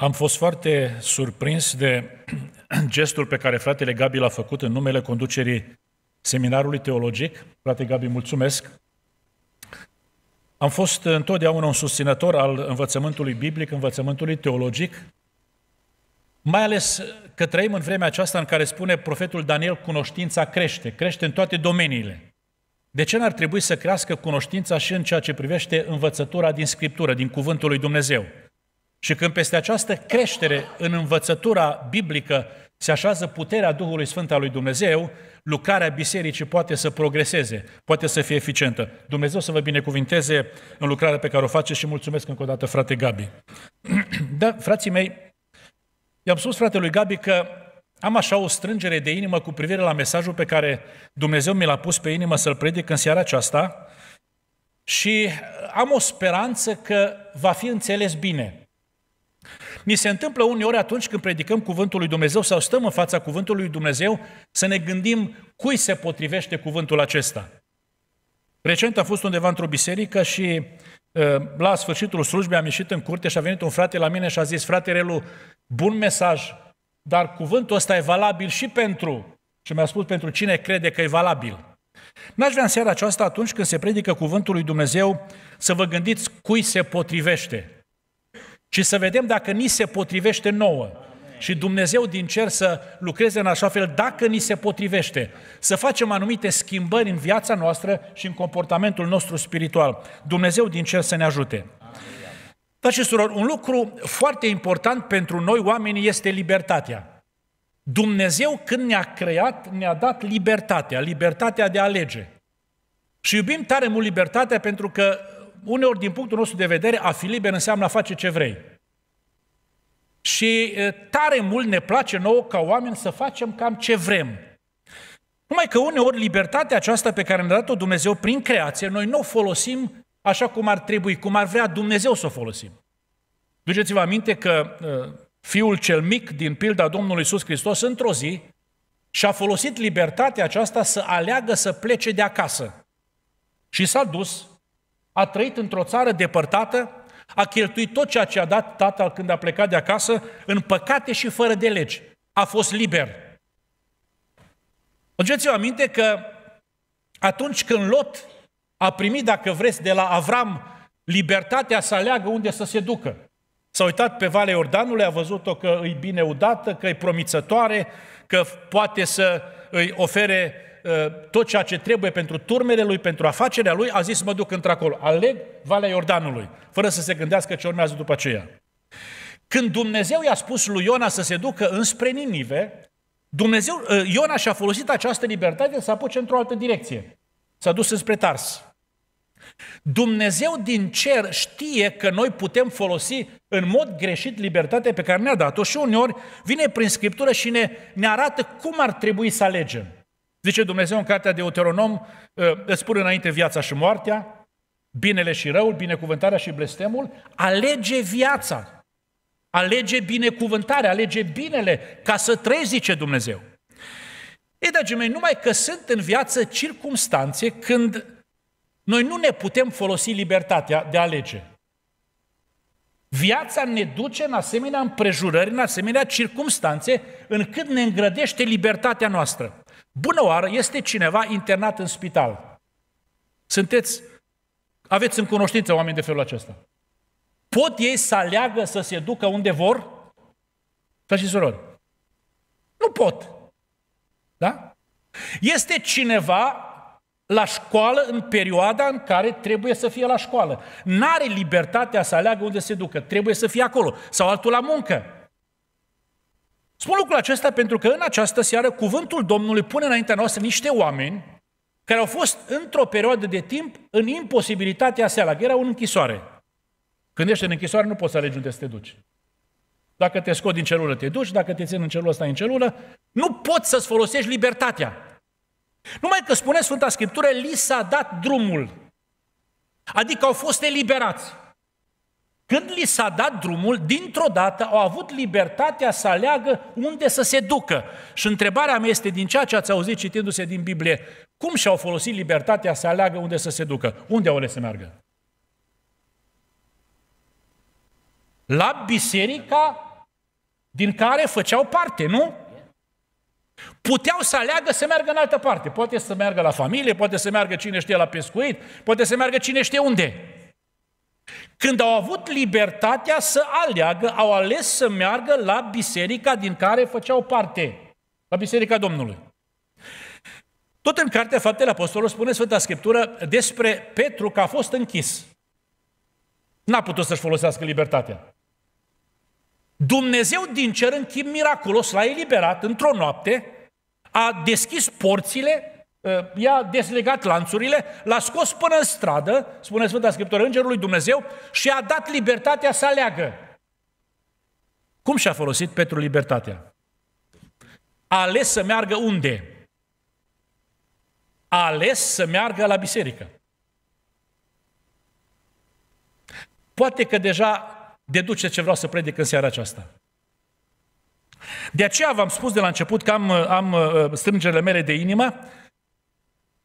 Am fost foarte surprins de gestul pe care fratele Gabi l-a făcut în numele conducerii seminarului teologic. Frate Gabi, mulțumesc! Am fost întotdeauna un susținător al învățământului biblic, învățământului teologic, mai ales că trăim în vremea aceasta în care spune profetul Daniel, cunoștința crește, crește în toate domeniile. De ce n-ar trebui să crească cunoștința și în ceea ce privește învățătura din Scriptură, din Cuvântul lui Dumnezeu? Și când peste această creștere în învățătura biblică se așează puterea Duhului Sfânt al lui Dumnezeu, lucrarea bisericii poate să progreseze, poate să fie eficientă. Dumnezeu să vă binecuvinteze în lucrarea pe care o faceți și mulțumesc încă o dată, frate Gabi. da, frații mei, i-am spus fratelui Gabi că am așa o strângere de inimă cu privire la mesajul pe care Dumnezeu mi l-a pus pe inimă să-l predic în seara aceasta și am o speranță că va fi înțeles bine. Mi se întâmplă uneori atunci când predicăm cuvântul lui Dumnezeu sau stăm în fața cuvântului lui Dumnezeu să ne gândim cui se potrivește cuvântul acesta. Recent a fost undeva într-o biserică și ă, la sfârșitul slujbei am ieșit în curte și a venit un frate la mine și a zis, frate Relu, bun mesaj, dar cuvântul ăsta e valabil și pentru, și mi-a spus pentru cine crede că e valabil. N-aș vrea în seara aceasta, atunci când se predică cuvântul lui Dumnezeu, să vă gândiți cui se potrivește ci să vedem dacă ni se potrivește nouă. Și Dumnezeu din cer să lucreze în așa fel, dacă ni se potrivește, să facem anumite schimbări în viața noastră și în comportamentul nostru spiritual. Dumnezeu din cer să ne ajute. Dar și suror, un lucru foarte important pentru noi oamenii este libertatea. Dumnezeu când ne-a creat, ne-a dat libertatea, libertatea de a alege. Și iubim tare mult libertatea pentru că uneori, din punctul nostru de vedere, a fi liber înseamnă a face ce vrei. Și tare mult ne place nouă ca oameni să facem cam ce vrem. Numai că uneori libertatea aceasta pe care ne-a dat-o Dumnezeu prin creație, noi nu o folosim așa cum ar trebui, cum ar vrea Dumnezeu să o folosim. Duceți-vă aminte că fiul cel mic din pilda Domnului Iisus Hristos într-o zi și-a folosit libertatea aceasta să aleagă să plece de acasă. Și s-a dus a trăit într-o țară depărtată, a cheltuit tot ceea ce a dat tatăl când a plecat de acasă, în păcate și fără de legi. A fost liber. îngeți vă aminte că atunci când Lot a primit, dacă vreți, de la Avram libertatea să aleagă unde să se ducă. S-a uitat pe Valea Iordanului, a văzut-o că îi bine udată, că e promițătoare, că poate să îi ofere Uh, tot ceea ce trebuie pentru turmele lui, pentru afacerea lui, a zis mă duc într-acolo, aleg Valea Iordanului, fără să se gândească ce urmează după aceea. Când Dumnezeu i-a spus lui Iona să se ducă înspre Ninive, Dumnezeu, uh, Iona și-a folosit această libertate să apuce într-o altă direcție. S-a dus înspre Tars. Dumnezeu din cer știe că noi putem folosi în mod greșit libertatea pe care ne-a dat-o și uneori vine prin Scriptură și ne, ne arată cum ar trebui să alegem. Zice Dumnezeu în cartea Deuteronom, ă, îți spun înainte viața și moartea, binele și răul, binecuvântarea și blestemul, alege viața, alege binecuvântarea, alege binele, ca să trăiești, zice Dumnezeu. Ei, dragii mei, numai că sunt în viață circumstanțe când noi nu ne putem folosi libertatea de a alege. Viața ne duce în asemenea împrejurări, în asemenea circumstanțe, încât ne îngrădește libertatea noastră. Bună oară, este cineva internat în spital. Sunteți, aveți în cunoștință oameni de felul acesta. Pot ei să aleagă să se ducă unde vor? Frați și surori, nu pot. Da? Este cineva la școală în perioada în care trebuie să fie la școală. N-are libertatea să aleagă unde se ducă, trebuie să fie acolo. Sau altul la muncă, Spun lucrul acesta pentru că în această seară cuvântul Domnului pune înaintea noastră niște oameni care au fost într-o perioadă de timp în imposibilitatea seala. Erau în închisoare. Când ești în închisoare nu poți să alegi unde să te duci. Dacă te scot din celulă, te duci, dacă te țin în celulă, stai în celulă. Nu poți să-ți folosești libertatea. Numai că spune Sfânta Scriptură, li s-a dat drumul. Adică au fost eliberați. Când li s-a dat drumul, dintr-o dată au avut libertatea să aleagă unde să se ducă. Și întrebarea mea este din ceea ce ați auzit citindu-se din Biblie, cum și-au folosit libertatea să aleagă unde să se ducă? Unde au ales să meargă? La biserica din care făceau parte, nu? Puteau să aleagă să meargă în altă parte. Poate să meargă la familie, poate să meargă cine știe la pescuit, poate să meargă cine știe unde. Când au avut libertatea să aleagă, au ales să meargă la biserica din care făceau parte, la biserica Domnului. Tot în Cartea Faptele Apostolului spune Sfânta Scriptură despre Petru că a fost închis. N-a putut să-și folosească libertatea. Dumnezeu din cer în chip miraculos l-a eliberat într-o noapte, a deschis porțile Eh, i-a deslegat lanțurile, l-a scos până în stradă, spune Sfânta Scriptură, îngerului Dumnezeu, și a dat libertatea să aleagă. Cum și-a folosit Petru libertatea? A ales să meargă unde? A ales să meargă la biserică. Poate că deja deduce ce vreau să predic în seara aceasta. De aceea v-am spus de la început că am, am uh, strângerile mele de inimă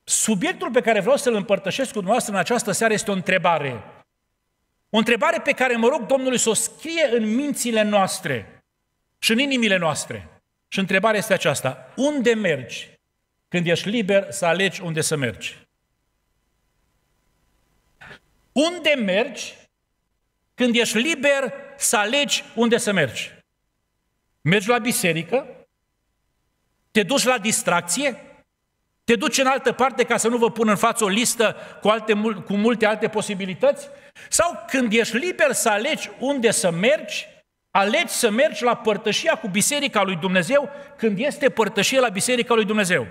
Subiectul pe care vreau să-l împărtășesc cu dumneavoastră în această seară este o întrebare. O întrebare pe care mă rog Domnului să o scrie în mințile noastre și în inimile noastre. Și întrebarea este aceasta. Unde mergi când ești liber să alegi unde să mergi? Unde mergi când ești liber să alegi unde să mergi? Mergi la biserică? Te duci la distracție? Te duci în altă parte ca să nu vă pun în față o listă cu, alte, cu multe alte posibilități? Sau când ești liber să alegi unde să mergi, alegi să mergi la părtășia cu Biserica lui Dumnezeu când este părtășie la Biserica lui Dumnezeu?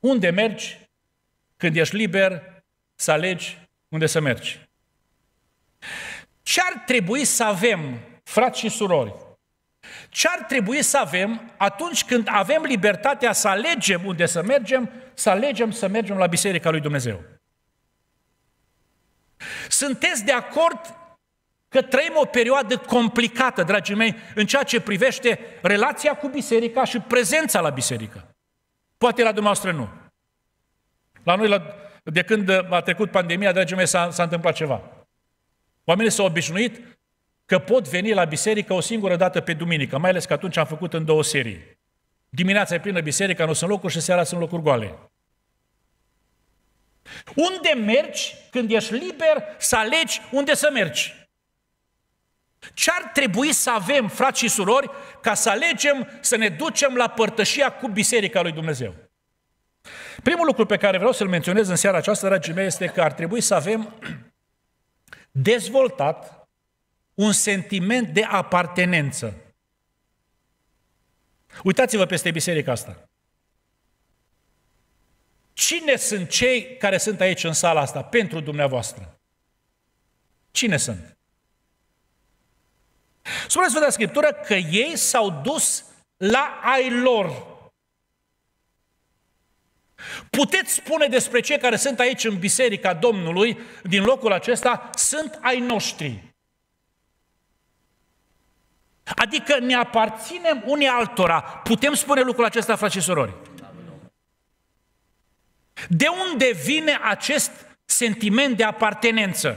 Unde mergi când ești liber să alegi unde să mergi? Ce ar trebui să avem, frați și surori, ce ar trebui să avem atunci când avem libertatea să alegem unde să mergem, să alegem să mergem la Biserica lui Dumnezeu? Sunteți de acord că trăim o perioadă complicată, dragii mei, în ceea ce privește relația cu biserica și prezența la biserică. Poate la dumneavoastră nu. La noi, la, de când a trecut pandemia, dragii mei, s-a, s-a întâmplat ceva. Oamenii s-au obișnuit că pot veni la biserică o singură dată pe duminică, mai ales că atunci am făcut în două serii. Dimineața e plină biserica, nu sunt locuri și seara sunt locuri goale. Unde mergi când ești liber să alegi unde să mergi? Ce ar trebui să avem, frați și surori, ca să alegem să ne ducem la părtășia cu Biserica lui Dumnezeu? Primul lucru pe care vreau să-l menționez în seara aceasta, dragii mei, este că ar trebui să avem dezvoltat un sentiment de apartenență. Uitați-vă peste biserica asta. Cine sunt cei care sunt aici în sala asta pentru dumneavoastră? Cine sunt? Spune Sfânta Scriptură că ei s-au dus la ai lor. Puteți spune despre cei care sunt aici în biserica Domnului, din locul acesta, sunt ai noștri. Adică ne aparținem unii altora. Putem spune lucrul acesta, frate și surori? De unde vine acest sentiment de apartenență?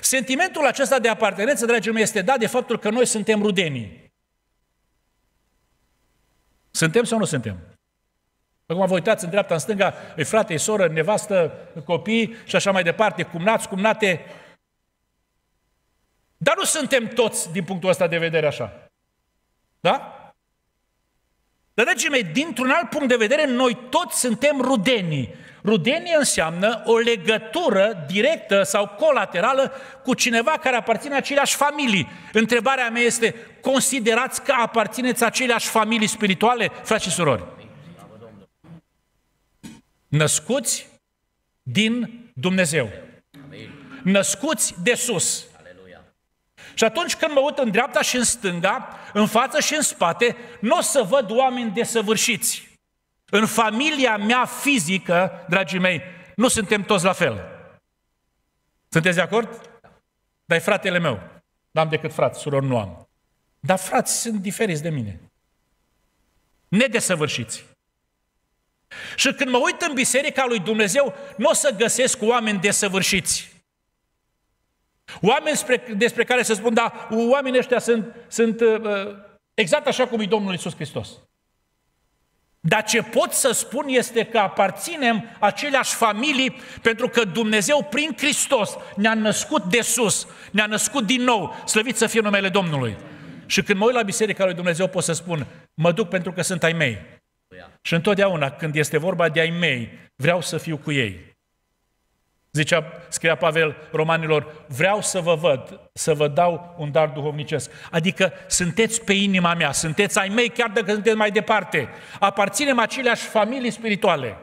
Sentimentul acesta de apartenență, dragii mei, este dat de faptul că noi suntem rudenii. Suntem sau nu suntem? Acum vă uitați în dreapta, în stânga, e frate, e soră, nevastă, copii și așa mai departe, cumnați, cumnate, dar nu suntem toți din punctul ăsta de vedere așa. Da? Dar, dragii mei, dintr-un alt punct de vedere, noi toți suntem rudenii. Rudenie înseamnă o legătură directă sau colaterală cu cineva care aparține aceleași familii. Întrebarea mea este, considerați că aparțineți aceleași familii spirituale, frați și surori? Născuți din Dumnezeu. Născuți de sus. Și atunci când mă uit în dreapta și în stânga, în față și în spate, nu o să văd oameni desăvârșiți. În familia mea fizică, dragii mei, nu suntem toți la fel. Sunteți de acord? Dar e fratele meu. N-am decât frați, surori nu am. Dar frați sunt diferiți de mine. Nedesăvârșiți. Și când mă uit în biserica lui Dumnezeu, nu o să găsesc oameni desăvârșiți. Oameni spre, despre care se spun, da, oamenii ăștia sunt, sunt uh, uh exact așa cum e Domnul Isus Hristos. Dar ce pot să spun este că aparținem aceleași familii pentru că Dumnezeu prin Hristos ne-a născut de sus, ne-a născut din nou, slăvit să fie numele Domnului. Și când mă uit la Biserica lui Dumnezeu pot să spun, mă duc pentru că sunt ai mei. Și întotdeauna când este vorba de ai mei, vreau să fiu cu ei. Zicea, scria Pavel romanilor, vreau să vă văd, să vă dau un dar duhovnicesc. Adică sunteți pe inima mea, sunteți ai mei chiar dacă sunteți mai departe. Aparținem aceleași familii spirituale.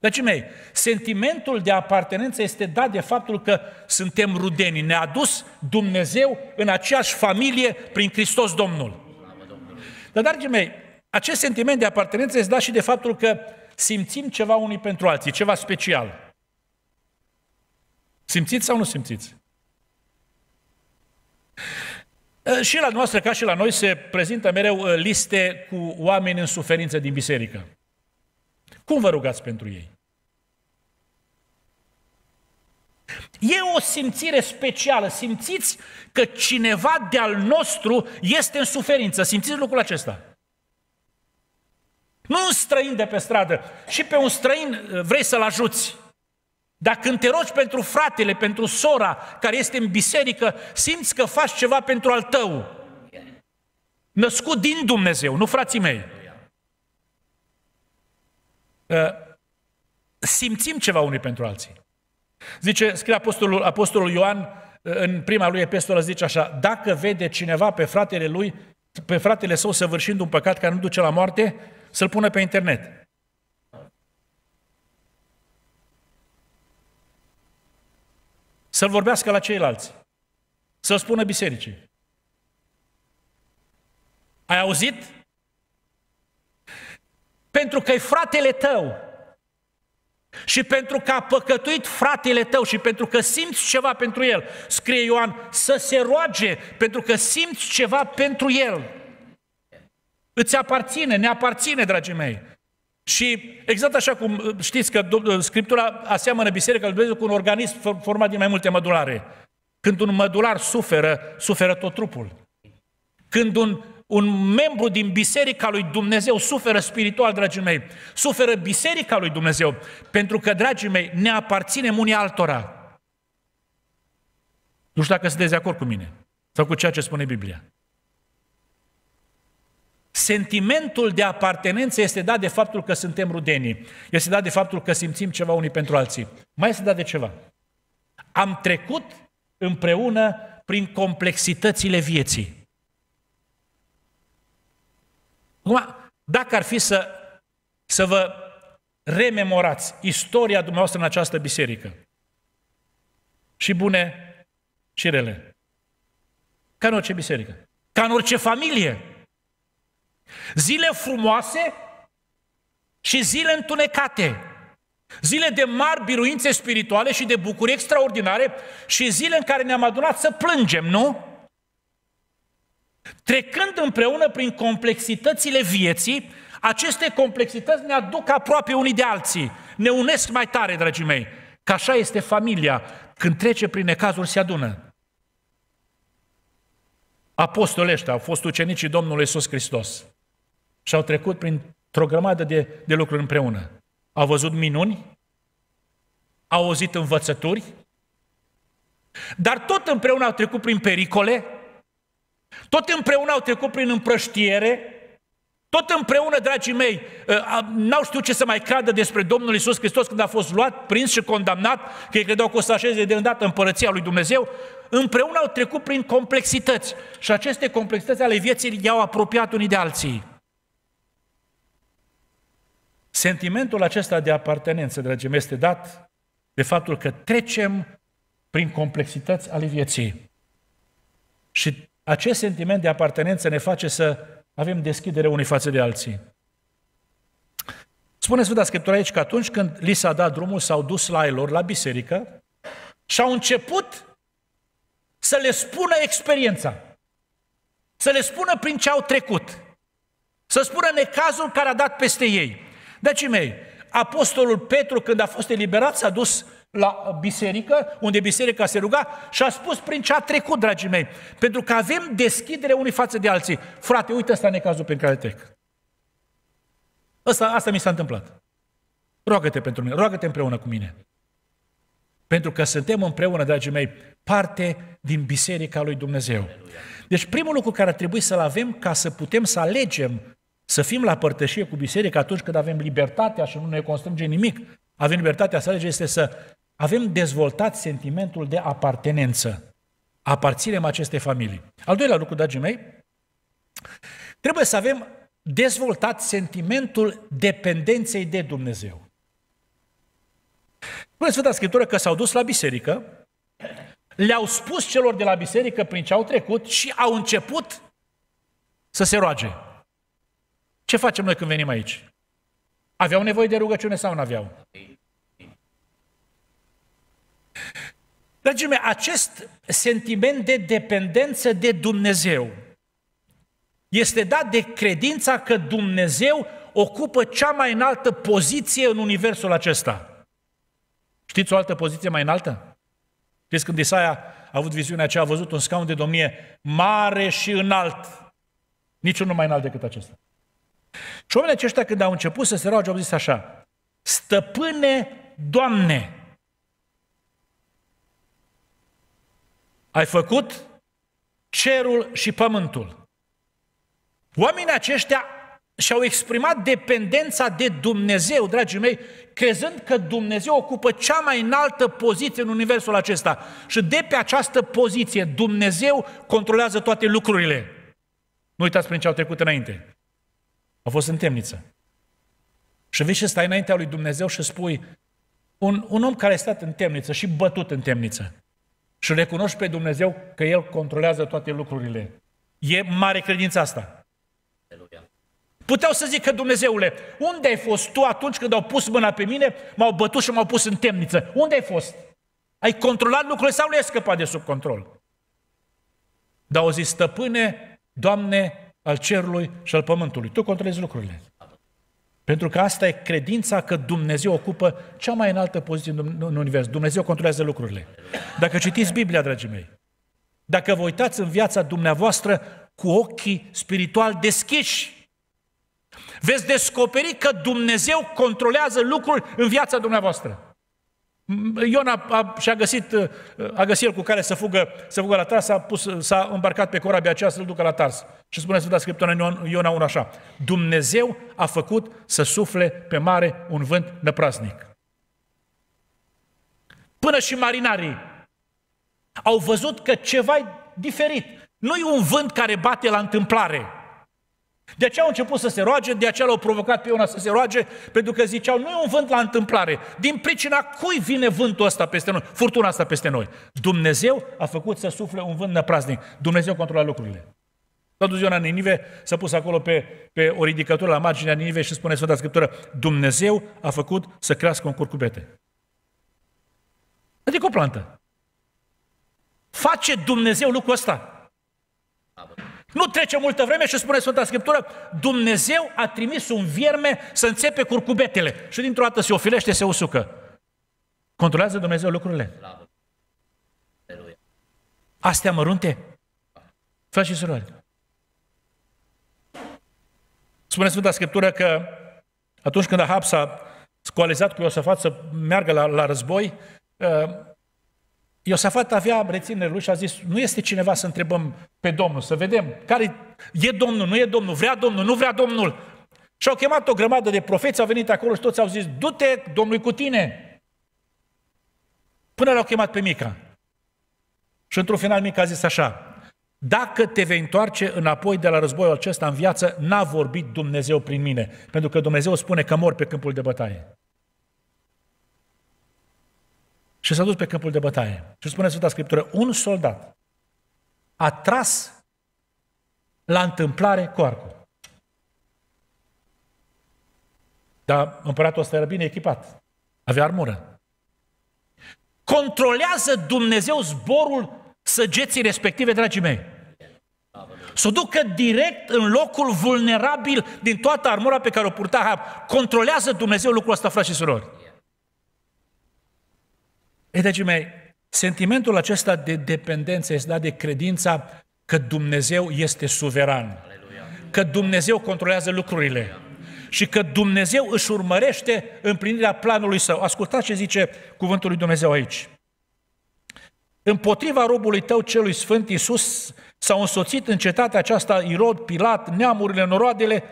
Dragii mei, sentimentul de apartenență este dat de faptul că suntem rudeni. Ne-a dus Dumnezeu în aceeași familie prin Hristos Domnul. Dar, dragii mei, acest sentiment de apartenență este dat și de faptul că simțim ceva unii pentru alții, ceva special. Simțiți sau nu simțiți? Și la noastră, ca și la noi, se prezintă mereu liste cu oameni în suferință din biserică. Cum vă rugați pentru ei? E o simțire specială. Simțiți că cineva de-al nostru este în suferință. Simțiți lucrul acesta. Nu un străin de pe stradă. Și pe un străin vrei să-l ajuți. Dacă când te rogi pentru fratele, pentru sora care este în biserică, simți că faci ceva pentru al tău. Născut din Dumnezeu, nu frații mei. Ă, simțim ceva unii pentru alții. Zice, scrie apostolul, apostolul Ioan ă, în prima lui epistolă, zice așa, dacă vede cineva pe fratele lui, pe fratele său săvârșind un păcat care nu duce la moarte, să-l pună pe internet. Să-l vorbească la ceilalți. Să spună bisericii. Ai auzit? Pentru că e fratele tău. Și pentru că a păcătuit fratele tău și pentru că simți ceva pentru el, scrie Ioan, să se roage pentru că simți ceva pentru el. Îți aparține, ne aparține, dragii mei. Și exact așa cum uh, știți că uh, Scriptura aseamănă Biserica lui Dumnezeu cu un organism format din mai multe mădulare. Când un mădular suferă, suferă tot trupul. Când un, un membru din Biserica lui Dumnezeu suferă spiritual, dragii mei, suferă Biserica lui Dumnezeu, pentru că, dragii mei, ne aparținem unii altora. Nu știu dacă sunteți de acord cu mine sau cu ceea ce spune Biblia. Sentimentul de apartenență este dat de faptul că suntem rudenii. Este dat de faptul că simțim ceva unii pentru alții. Mai este dat de ceva. Am trecut împreună prin complexitățile vieții. Acum, dacă ar fi să, să vă rememorați istoria dumneavoastră în această biserică, și bune și rele, ca în orice biserică, ca în orice familie, Zile frumoase și zile întunecate. Zile de mari biruințe spirituale și de bucurie extraordinare și zile în care ne-am adunat să plângem, nu? Trecând împreună prin complexitățile vieții, aceste complexități ne aduc aproape unii de alții, ne unesc mai tare, dragii mei. Că așa este familia, când trece prin necazuri se adună. Apostolii ăștia au fost ucenicii Domnului Iisus Hristos. Și au trecut printr-o grămadă de, de lucruri împreună. Au văzut minuni, au auzit învățături, dar tot împreună au trecut prin pericole, tot împreună au trecut prin împrăștiere, tot împreună, dragii mei, ă, n-au știut ce să mai creadă despre Domnul Isus Hristos când a fost luat, prins și condamnat, că ei credeau că o să așeze de îndată împărăția lui Dumnezeu, împreună au trecut prin complexități și aceste complexități ale vieții i-au apropiat unii de alții. Sentimentul acesta de apartenență, dragii mei, este dat de faptul că trecem prin complexități ale vieții. Și acest sentiment de apartenență ne face să avem deschidere unii față de alții. Spune Sfânta Scriptură aici că atunci când li s-a dat drumul, s-au dus la ei lor, la biserică, și au început să le spună experiența. Să le spună prin ce au trecut. Să spună necazul care a dat peste ei. Deci mei, apostolul Petru, când a fost eliberat, s-a dus la biserică, unde biserica se ruga și a spus prin ce a trecut, dragii mei, pentru că avem deschidere unii față de alții. Frate, uite ăsta necazul prin care trec. Asta, asta mi s-a întâmplat. Roagă-te pentru mine, roagă-te împreună cu mine. Pentru că suntem împreună, dragii mei, parte din Biserica lui Dumnezeu. Deci primul lucru care ar trebui să-l avem ca să putem să alegem să fim la părtășie cu biserica atunci când avem libertatea și nu ne constrânge nimic. Avem libertatea să alegem este să avem dezvoltat sentimentul de apartenență. Aparținem acestei familii. Al doilea lucru, dragii mei, trebuie să avem dezvoltat sentimentul dependenței de Dumnezeu. Spune Sfânta Scriptură că s-au dus la biserică, le-au spus celor de la biserică prin ce au trecut și au început să se roage. Ce facem noi când venim aici? Aveau nevoie de rugăciune sau nu aveau? Dragii mei, acest sentiment de dependență de Dumnezeu este dat de credința că Dumnezeu ocupă cea mai înaltă poziție în universul acesta. Știți o altă poziție mai înaltă? Știți când Isaia a avut viziunea aceea, a văzut un scaun de domnie mare și înalt. Niciunul mai înalt decât acesta. Și oamenii aceștia când au început să se roage, au zis așa, Stăpâne, Doamne, ai făcut cerul și pământul. Oamenii aceștia și-au exprimat dependența de Dumnezeu, dragii mei, crezând că Dumnezeu ocupă cea mai înaltă poziție în universul acesta. Și de pe această poziție, Dumnezeu controlează toate lucrurile. Nu uitați prin ce au trecut înainte. A fost în temniță. Și vii și stai înaintea lui Dumnezeu și spui, un, un om care a stat în temniță și bătut în temniță și recunoști pe Dumnezeu că El controlează toate lucrurile. E mare credința asta. Puteau să zic că Dumnezeule, unde ai fost tu atunci când au pus mâna pe mine, m-au bătut și m-au pus în temniță? Unde ai fost? Ai controlat lucrurile sau le-ai scăpat de sub control? Dar au zis, stăpâne, Doamne, al cerului și al pământului. Tu controlezi lucrurile. Pentru că asta e credința că Dumnezeu ocupă cea mai înaltă poziție în univers. Dumnezeu controlează lucrurile. Dacă citiți Biblia, dragii mei, dacă vă uitați în viața dumneavoastră cu ochii spiritual deschiși, veți descoperi că Dumnezeu controlează lucruri în viața dumneavoastră. Ion a, a, și-a găsit, a găsit el cu care să fugă, să fugă la Tars, s-a, pus, s-a îmbarcat pe corabia aceea să-l ducă la Tars. Și spune Sfânta Scriptură în Iona 1 așa, Dumnezeu a făcut să sufle pe mare un vânt năprasnic. Până și marinarii au văzut că ceva e diferit. nu e un vânt care bate la întâmplare, de aceea au început să se roage, de aceea l-au provocat pe Iona să se roage, pentru că ziceau, nu e un vânt la întâmplare. Din pricina cui vine vântul ăsta peste noi, furtuna asta peste noi? Dumnezeu a făcut să sufle un vânt năpraznic. Dumnezeu controla lucrurile. S-a dus Iona în Ninive, s-a pus acolo pe, pe o ridicătură la marginea Ninive și spune Sfânta Scriptură, Dumnezeu a făcut să crească un curcubete. Adică o plantă. Face Dumnezeu lucrul ăsta. Nu trece multă vreme și spune Sfânta Scriptură, Dumnezeu a trimis un vierme să înțepe curcubetele și dintr-o dată se ofilește, se usucă. Controlează Dumnezeu lucrurile? Astea mărunte? Frați și surori, spune Sfânta Scriptură că atunci când Ahab s-a scoalizat cu Iosafat să meargă la, la război, ă, Iosafat avea reținere lui și a zis, nu este cineva să întrebăm pe Domnul, să vedem care e Domnul, nu e Domnul, vrea Domnul, nu vrea Domnul. Și au chemat o grămadă de profeți, au venit acolo și toți au zis, du-te Domnului cu tine. Până l-au chemat pe Mica. Și într-un final Mica a zis așa, dacă te vei întoarce înapoi de la războiul acesta în viață, n-a vorbit Dumnezeu prin mine, pentru că Dumnezeu spune că mor pe câmpul de bătaie. și s-a dus pe câmpul de bătaie. Și spune Sfânta Scriptură, un soldat a tras la întâmplare cu arcul. Dar împăratul ăsta era bine echipat. Avea armură. Controlează Dumnezeu zborul săgeții respective, dragii mei. Să o ducă direct în locul vulnerabil din toată armura pe care o purta Controlează Dumnezeu lucrul ăsta, frați și surori. Dragii mei, sentimentul acesta de dependență este dat de credința că Dumnezeu este suveran, că Dumnezeu controlează lucrurile și că Dumnezeu își urmărește împlinirea planului său. Ascultați ce zice cuvântul lui Dumnezeu aici. Împotriva robului tău celui sfânt Iisus s-au însoțit în cetatea aceasta Irod, Pilat, neamurile, noroadele,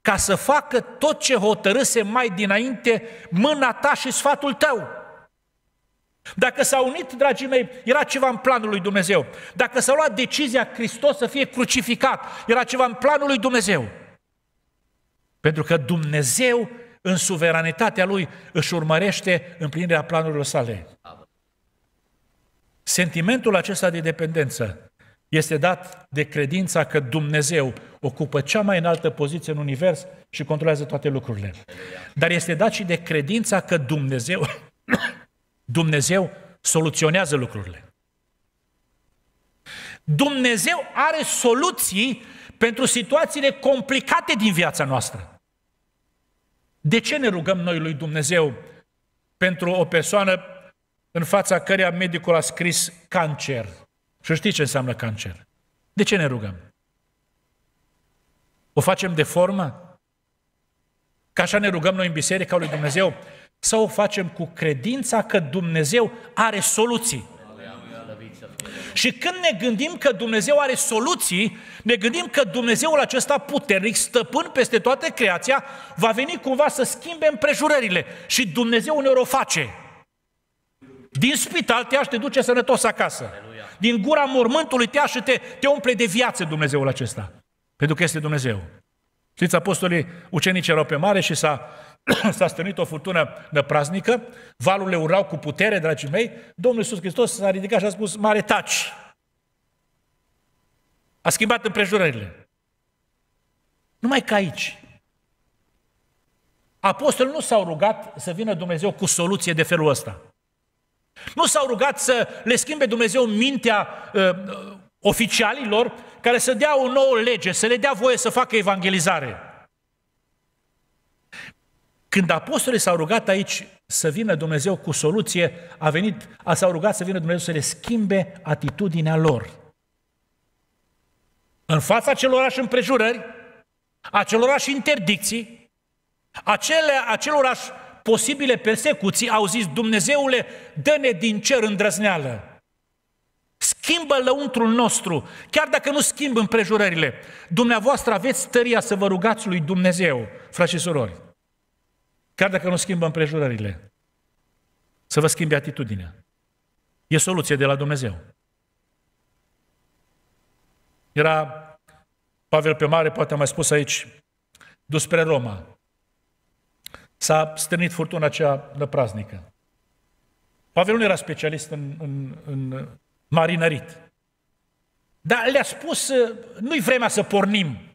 ca să facă tot ce hotărâse mai dinainte mâna ta și sfatul tău. Dacă s-a unit, dragii mei, era ceva în planul lui Dumnezeu. Dacă s-a luat decizia Hristos să fie crucificat, era ceva în planul lui Dumnezeu. Pentru că Dumnezeu, în suveranitatea Lui, își urmărește împlinirea planurilor sale. Sentimentul acesta de dependență este dat de credința că Dumnezeu ocupă cea mai înaltă poziție în univers și controlează toate lucrurile. Dar este dat și de credința că Dumnezeu Dumnezeu soluționează lucrurile. Dumnezeu are soluții pentru situațiile complicate din viața noastră. De ce ne rugăm noi lui Dumnezeu pentru o persoană în fața căreia medicul a scris cancer? Și știi ce înseamnă cancer? De ce ne rugăm? O facem de formă? Ca așa ne rugăm noi în biserica lui Dumnezeu? sau o facem cu credința că Dumnezeu are soluții. Și când ne gândim că Dumnezeu are soluții, ne gândim că Dumnezeul acesta puternic, stăpân peste toată creația, va veni cumva să schimbe împrejurările. Și Dumnezeu uneori o face. Din spital te aș te duce sănătos acasă. Din gura mormântului te aș te, te umple de viață Dumnezeul acesta. Pentru că este Dumnezeu. Știți, apostolii, ucenici erau pe mare și s-a s-a strânit o furtună năpraznică, valurile urau cu putere, dragii mei, Domnul Iisus Hristos s-a ridicat și a spus, mare taci! A schimbat împrejurările. Numai ca aici. Apostolii nu s-au rugat să vină Dumnezeu cu soluție de felul ăsta. Nu s-au rugat să le schimbe Dumnezeu mintea uh, oficialilor care să dea o nouă lege, să le dea voie să facă evangelizare. Când apostolii s-au rugat aici să vină Dumnezeu cu soluție, a venit, a s-au rugat să vină Dumnezeu să le schimbe atitudinea lor. În fața așa împrejurări, așa interdicții, acele, așa posibile persecuții, au zis, Dumnezeule, dă-ne din cer îndrăzneală. Schimbă lăuntrul nostru, chiar dacă nu schimbă împrejurările. Dumneavoastră aveți stăria să vă rugați lui Dumnezeu, frați și surori. Chiar dacă nu schimbă împrejurările, să vă schimbe atitudinea. E soluție de la Dumnezeu. Era Pavel pe mare, poate am mai spus aici, dus spre Roma. S-a strânit furtuna cea năpraznică. Pavel nu era specialist în, în, în marinărit. Dar le-a spus, nu-i vremea să pornim.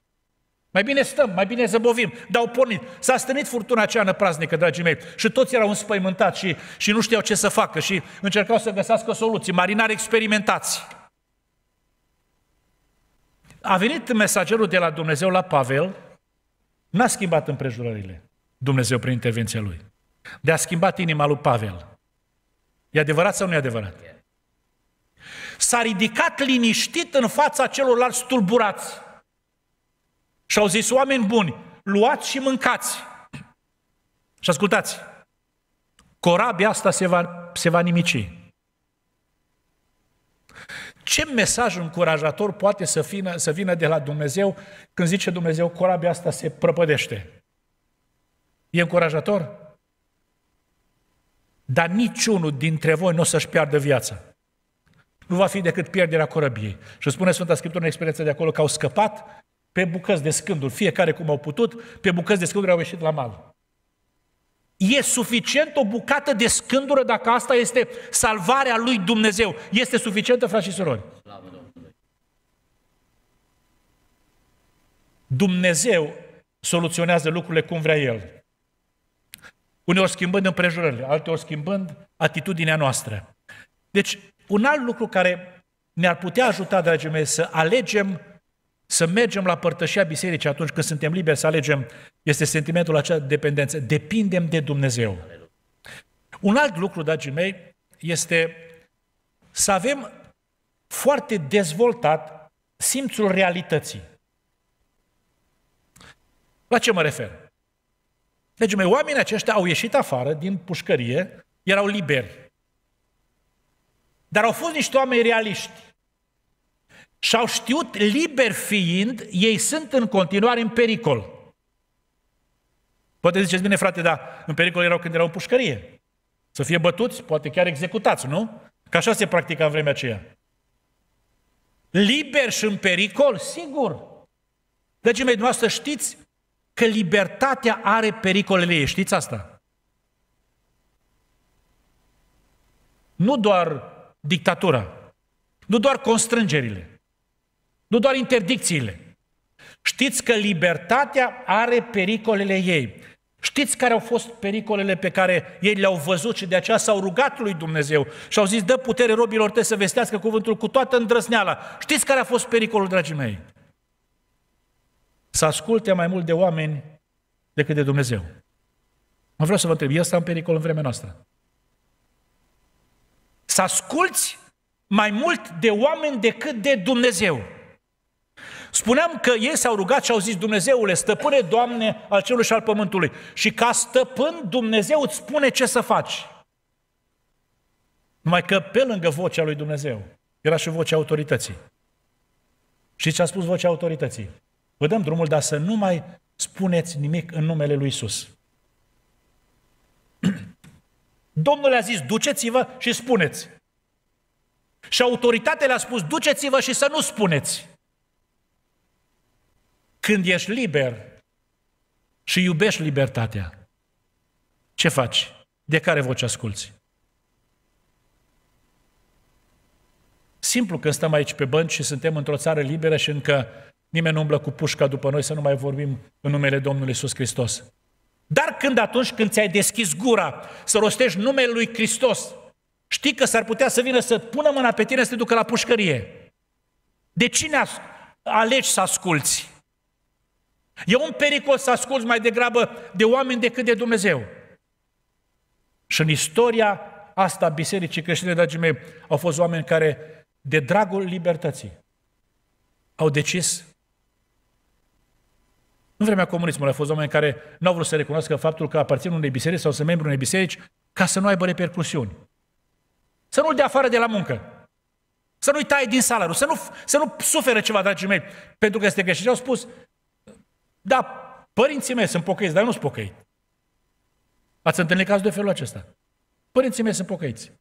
Mai bine stăm, mai bine zăbovim. Dar au pornit. S-a stănit furtuna aceea năpraznică, dragii mei. Și toți erau înspăimântați și, și nu știau ce să facă și încercau să găsească soluții. Marinari experimentați. A venit mesagerul de la Dumnezeu la Pavel, n-a schimbat împrejurările Dumnezeu prin intervenția lui. De a schimbat inima lui Pavel. E adevărat sau nu e adevărat? S-a ridicat liniștit în fața celorlalți tulburați. Și au zis, oameni buni, luați și mâncați. Și ascultați, corabia asta se va, se va nimici. Ce mesaj încurajator poate să, vină, să vină de la Dumnezeu când zice Dumnezeu, corabia asta se prăpădește? E încurajator? Dar niciunul dintre voi nu o să-și piardă viața. Nu va fi decât pierderea corabiei. Și spune Sfânta Scriptură în experiența de acolo că au scăpat pe bucăți de scânduri, fiecare cum au putut, pe bucăți de scânduri au ieșit la mal. E suficient o bucată de scândură dacă asta este salvarea lui Dumnezeu. Este suficientă, frați și surori. Dumnezeu soluționează lucrurile cum vrea El. Uneori schimbând împrejurările, alteori schimbând atitudinea noastră. Deci, un alt lucru care ne-ar putea ajuta, dragii mei, să alegem să mergem la părtășia bisericii atunci când suntem liberi să alegem, este sentimentul acela de dependență. Depindem de Dumnezeu. Un alt lucru, dragii mei, este să avem foarte dezvoltat simțul realității. La ce mă refer? Deci, mei, oamenii aceștia au ieșit afară din pușcărie, erau liberi. Dar au fost niște oameni realiști și-au știut liber fiind, ei sunt în continuare în pericol. Poate ziceți, bine frate, dar în pericol erau când erau în pușcărie. Să fie bătuți, poate chiar executați, nu? Că așa se practica în vremea aceea. Liber și în pericol? Sigur. Deci, mei, dumneavoastră știți că libertatea are pericolele ei. Știți asta? Nu doar dictatura, nu doar constrângerile, nu doar interdicțiile. Știți că libertatea are pericolele ei. Știți care au fost pericolele pe care ei le-au văzut și de aceea s-au rugat lui Dumnezeu și au zis, dă putere robilor tăi să vestească cuvântul cu toată îndrăzneala. Știți care a fost pericolul, dragii mei? Să asculte mai mult de oameni decât de Dumnezeu. Mă vreau să vă întreb, ăsta în pericol în vremea noastră? Să asculți mai mult de oameni decât de Dumnezeu. Spuneam că ei s-au rugat și au zis, Dumnezeule, stăpâne, Doamne, al celui și al pământului. Și ca stăpân, Dumnezeu îți spune ce să faci. Numai că pe lângă vocea lui Dumnezeu era și vocea autorității. Și ce a spus vocea autorității? Vă dăm drumul, dar să nu mai spuneți nimic în numele lui Isus. Domnul le-a zis, duceți-vă și spuneți. Și autoritatea le-a spus, duceți-vă și să nu spuneți. Când ești liber și iubești libertatea, ce faci? De care voce asculți? Simplu când stăm aici pe bănci și suntem într-o țară liberă și încă nimeni nu umblă cu pușca după noi să nu mai vorbim în numele Domnului Iisus Hristos. Dar când atunci când ți-ai deschis gura să rostești numele lui Hristos, știi că s-ar putea să vină să pună mâna pe tine să te ducă la pușcărie. De cine alegi să asculți? E un pericol să asculți mai degrabă de oameni decât de Dumnezeu. Și în istoria asta bisericii creștine, dragii mei, au fost oameni care, de dragul libertății, au decis. În vremea comunismului au fost oameni care nu au vrut să recunoască faptul că aparțin unei biserici sau sunt membru unei biserici ca să nu aibă repercusiuni. Să nu-l dea afară de la muncă. Să nu-i taie din salariu, să nu, să nu suferă ceva, dragii mei, pentru că este greșit. Și au spus, da, părinții mei sunt pocăiți, dar nu sunt pocăit. Ați întâlnit cazul de felul acesta. Părinții mei sunt pocăiți.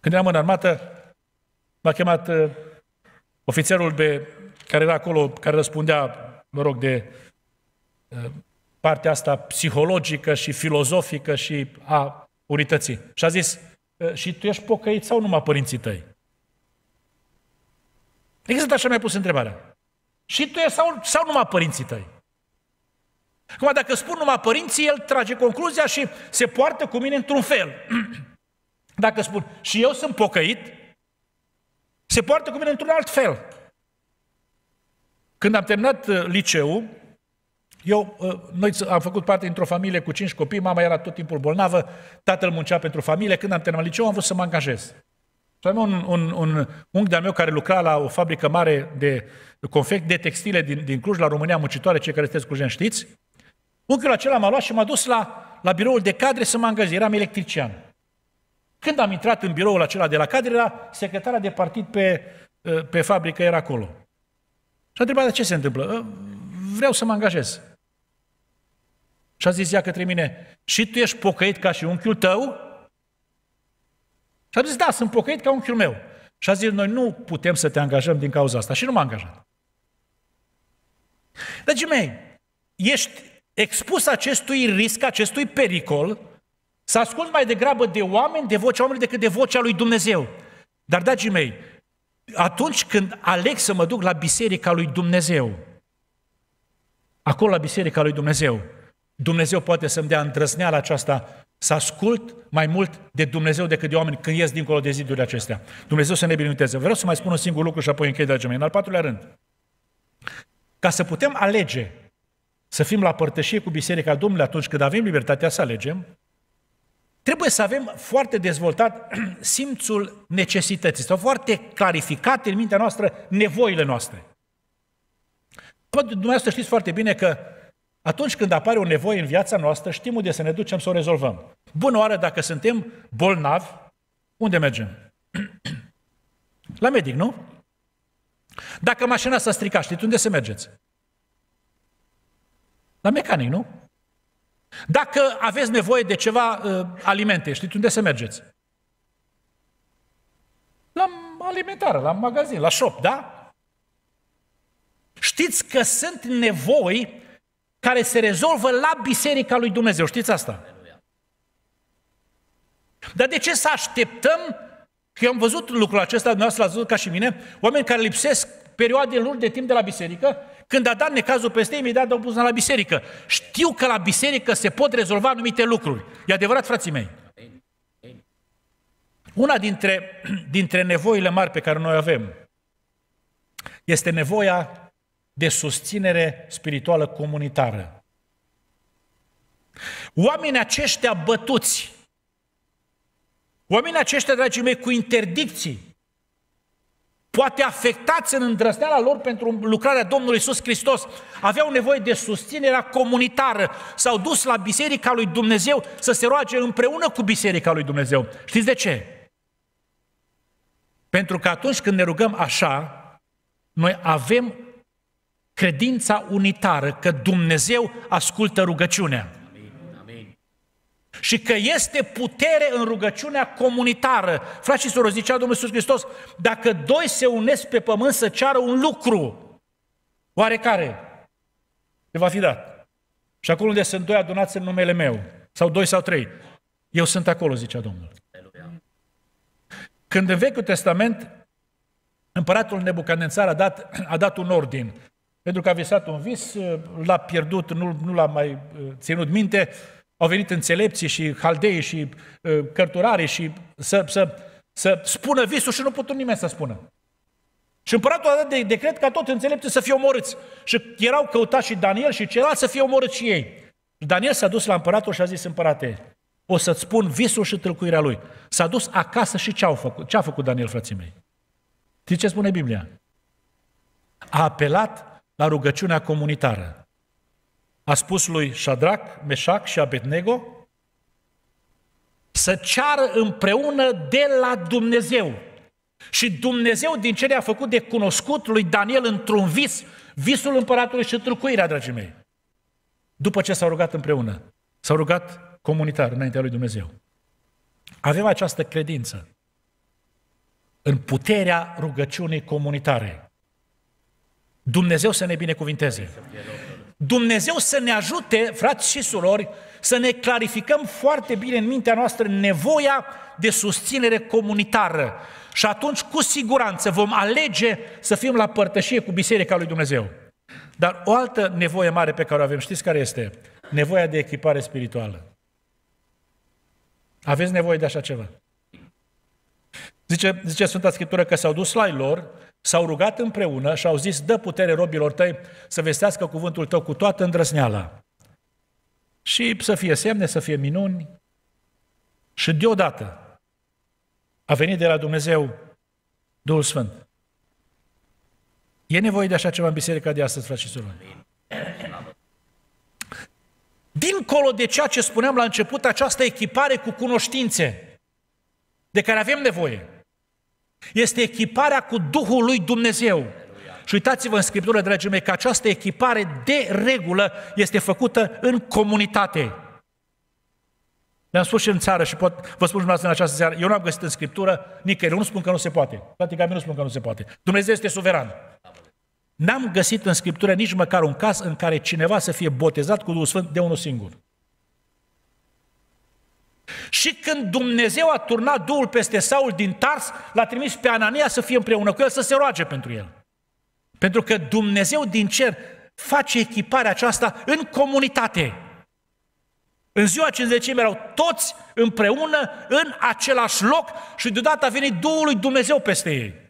Când eram în armată, m-a chemat uh, ofițerul pe, care era acolo, care răspundea, mă rog, de uh, partea asta psihologică și filozofică și a unității. Și a zis, uh, și tu ești pocăit sau numai părinții tăi? Exact așa mi-a pus întrebarea. Și tu e sau, sau numai părinții tăi? Acum, dacă spun numai părinții, el trage concluzia și se poartă cu mine într-un fel. Dacă spun și eu sunt pocăit, se poartă cu mine într-un alt fel. Când am terminat uh, liceul, eu, uh, noi am făcut parte dintr-o familie cu cinci copii, mama era tot timpul bolnavă, tatăl muncea pentru familie, când am terminat liceul am vrut să mă angajez. Și aveam un, un, un unghi de-al meu care lucra la o fabrică mare de confect de textile din, din Cluj la România Mucitoare, cei care sunteți clujeni știți, unchiul acela m-a luat și m-a dus la, la biroul de cadre să mă angajez, eram electrician. Când am intrat în biroul acela de la cadre, era secretarea de partid pe, ă, pe fabrică, era acolo. Și a întrebat, ce se întâmplă? Ă, vreau să mă angajez. Și a zis ea către mine, și tu ești pocăit ca și unchiul tău? Și a zis, da, sunt pocăit ca unchiul meu. Și a zis, noi nu putem să te angajăm din cauza asta. Și nu m-a angajat. Dragii mei, ești expus acestui risc, acestui pericol, să ascult mai degrabă de oameni, de vocea oamenilor, decât de vocea lui Dumnezeu. Dar, dragii mei, atunci când aleg să mă duc la biserica lui Dumnezeu, acolo la biserica lui Dumnezeu, Dumnezeu poate să-mi dea îndrăzneala aceasta să ascult mai mult de Dumnezeu decât de oameni când ies dincolo de zidurile acestea. Dumnezeu să ne binecuvânteze. Vreau să mai spun un singur lucru și apoi închei, dragii mei. În al patrulea rând, ca să putem alege să fim la părtășie cu Biserica Domnului atunci când avem libertatea să alegem, trebuie să avem foarte dezvoltat simțul necesității, sau foarte clarificate în mintea noastră nevoile noastre. Poate dumneavoastră știți foarte bine că atunci când apare o nevoie în viața noastră, știm unde să ne ducem să o rezolvăm. Bună oară, dacă suntem bolnavi, unde mergem? La medic, nu? Dacă mașina s-a stricat, știți unde să mergeți? La mecanic, nu? Dacă aveți nevoie de ceva uh, alimente, știți unde să mergeți? La alimentară, la magazin, la shop, da? Știți că sunt nevoi care se rezolvă la Biserica lui Dumnezeu. Știți asta? Dar de ce să așteptăm Că eu am văzut lucrul acesta, dumneavoastră l-ați văzut ca și mine, oameni care lipsesc perioade lungi de timp de la biserică, când a dat necazul peste ei, imediat au pus la biserică. Știu că la biserică se pot rezolva anumite lucruri. E adevărat, frații mei. Una dintre, dintre nevoile mari pe care noi avem este nevoia de susținere spirituală comunitară. Oamenii aceștia bătuți, Oamenii aceștia, dragii mei, cu interdicții, poate afectați în îndrăzneala lor pentru lucrarea Domnului Isus Hristos, aveau nevoie de susținerea comunitară, s-au dus la Biserica lui Dumnezeu să se roage împreună cu Biserica lui Dumnezeu. Știți de ce? Pentru că atunci când ne rugăm așa, noi avem credința unitară că Dumnezeu ascultă rugăciunea și că este putere în rugăciunea comunitară. Frații și surori, zicea Domnul Iisus Hristos, dacă doi se unesc pe pământ să ceară un lucru, oarecare, le va fi dat. Și acolo unde sunt doi adunați în numele meu, sau doi sau trei, eu sunt acolo, zicea Domnul. Când în Vechiul Testament împăratul Nebucanențar a dat, a dat un ordin, pentru că a visat un vis, l-a pierdut, nu, nu l-a mai eh, ținut minte, au venit înțelepții și haldei și ă, cărturare și să, să, să spună visul și nu putut nimeni să spună. Și împăratul a dat de decret ca tot înțelepții să fie omorâți. Și erau căutați și Daniel și ceilalți să fie omorâți și ei. Daniel s-a dus la împăratul și a zis, împărate, o să-ți spun visul și tâlcuirea lui. S-a dus acasă și ce-a făcut, ce-a făcut Daniel, frații mei? Știți ce spune Biblia? A apelat la rugăciunea comunitară a spus lui Shadrach, Meșac și Abednego să ceară împreună de la Dumnezeu. Și Dumnezeu din ce a făcut de cunoscut lui Daniel într-un vis, visul împăratului și trucuirea, dragii mei. După ce s-au rugat împreună, s-au rugat comunitar înaintea lui Dumnezeu. Avem această credință în puterea rugăciunii comunitare. Dumnezeu să ne binecuvinteze. Dumnezeu să ne ajute, frați și surori, să ne clarificăm foarte bine în mintea noastră nevoia de susținere comunitară. Și atunci, cu siguranță, vom alege să fim la părtășie cu Biserica lui Dumnezeu. Dar o altă nevoie mare pe care o avem, știți care este? Nevoia de echipare spirituală. Aveți nevoie de așa ceva. Zice, zice Sfânta Scriptură că s-au dus la ei lor S-au rugat împreună și au zis, dă putere robilor tăi să vestească cuvântul tău cu toată îndrăzneala. Și să fie semne, să fie minuni. Și deodată a venit de la Dumnezeu Duhul Sfânt. E nevoie de așa ceva în biserica de astăzi, frate și surori. Dincolo de ceea ce spuneam la început, această echipare cu cunoștințe de care avem nevoie, este echiparea cu Duhul lui Dumnezeu. Și uitați-vă în Scriptură, dragii mei, că această echipare de regulă este făcută în comunitate. Le-am spus și în țară și pot, vă spun și în această seară, eu nu am găsit în Scriptură nicăieri, nu spun că nu se poate. Toate nu spun că nu se poate. Dumnezeu este suveran. N-am găsit în Scriptură nici măcar un caz în care cineva să fie botezat cu Duhul Sfânt de unul singur. Și când Dumnezeu a turnat Duhul peste Saul din Tars, l-a trimis pe Anania să fie împreună cu el, să se roage pentru el. Pentru că Dumnezeu din cer face echiparea aceasta în comunitate. În ziua 50 erau toți împreună în același loc și deodată a venit Duhul lui Dumnezeu peste ei.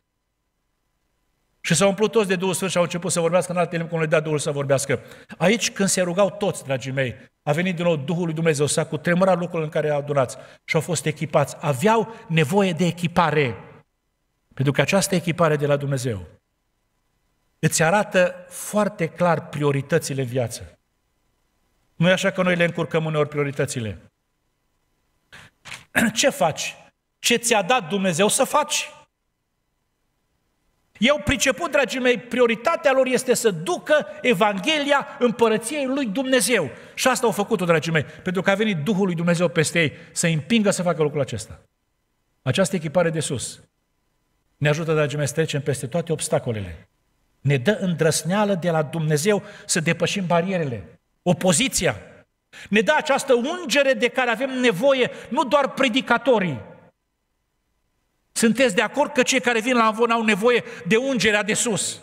Și s-au umplut toți de Duhul Sfânt și au început să vorbească în alte limbi, cum le dea Duhul să vorbească. Aici, când se rugau toți, dragii mei, a venit din nou Duhul lui Dumnezeu, s-a cutremurat lucrul în care au adunați și au fost echipați. Aveau nevoie de echipare, pentru că această echipare de la Dumnezeu îți arată foarte clar prioritățile în viață. Nu e așa că noi le încurcăm uneori prioritățile. Ce faci? Ce ți-a dat Dumnezeu să faci? Eu priceput, dragii mei, prioritatea lor este să ducă Evanghelia împărăției lui Dumnezeu. Și asta au făcut-o, dragii mei, pentru că a venit Duhul lui Dumnezeu peste ei să îi împingă să facă lucrul acesta. Această echipare de sus ne ajută, dragii mei, să trecem peste toate obstacolele. Ne dă îndrăsneală de la Dumnezeu să depășim barierele, opoziția. Ne dă această ungere de care avem nevoie, nu doar predicatorii, sunteți de acord că cei care vin la amvon au nevoie de ungerea de sus?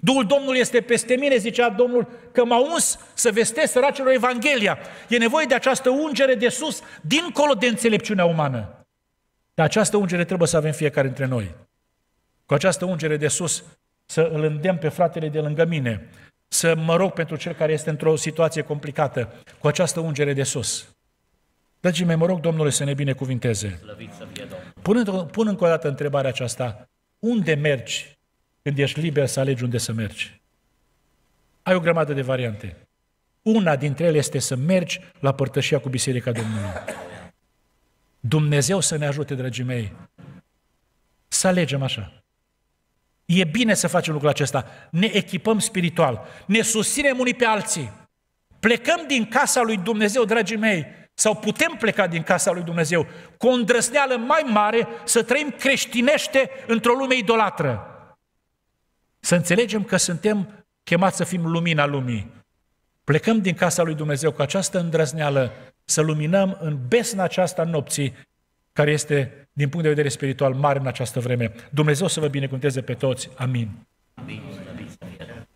Duhul Domnului este peste mine, zicea Domnul, că m-a uns să vestesc săracilor Evanghelia. E nevoie de această ungere de sus, dincolo de înțelepciunea umană. Dar această ungere trebuie să avem fiecare dintre noi. Cu această ungere de sus să îl îndemn pe fratele de lângă mine, să mă rog pentru cel care este într-o situație complicată, cu această ungere de sus. Dragii mei, mă rog Domnule să ne binecuvinteze. Pun, pun încă o dată întrebarea aceasta. Unde mergi când ești liber să alegi unde să mergi? Ai o grămadă de variante. Una dintre ele este să mergi la părtășia cu Biserica Domnului. Dumnezeu să ne ajute, dragii mei, să alegem așa. E bine să facem lucrul acesta. Ne echipăm spiritual, ne susținem unii pe alții. Plecăm din casa lui Dumnezeu, dragii mei, sau putem pleca din casa lui Dumnezeu cu o îndrăsneală mai mare să trăim creștinește într-o lume idolatră. Să înțelegem că suntem chemați să fim lumina lumii. Plecăm din casa lui Dumnezeu cu această îndrăzneală să luminăm în besna aceasta nopții care este, din punct de vedere spiritual, mare în această vreme. Dumnezeu să vă binecuvânteze pe toți. Amin. Amin.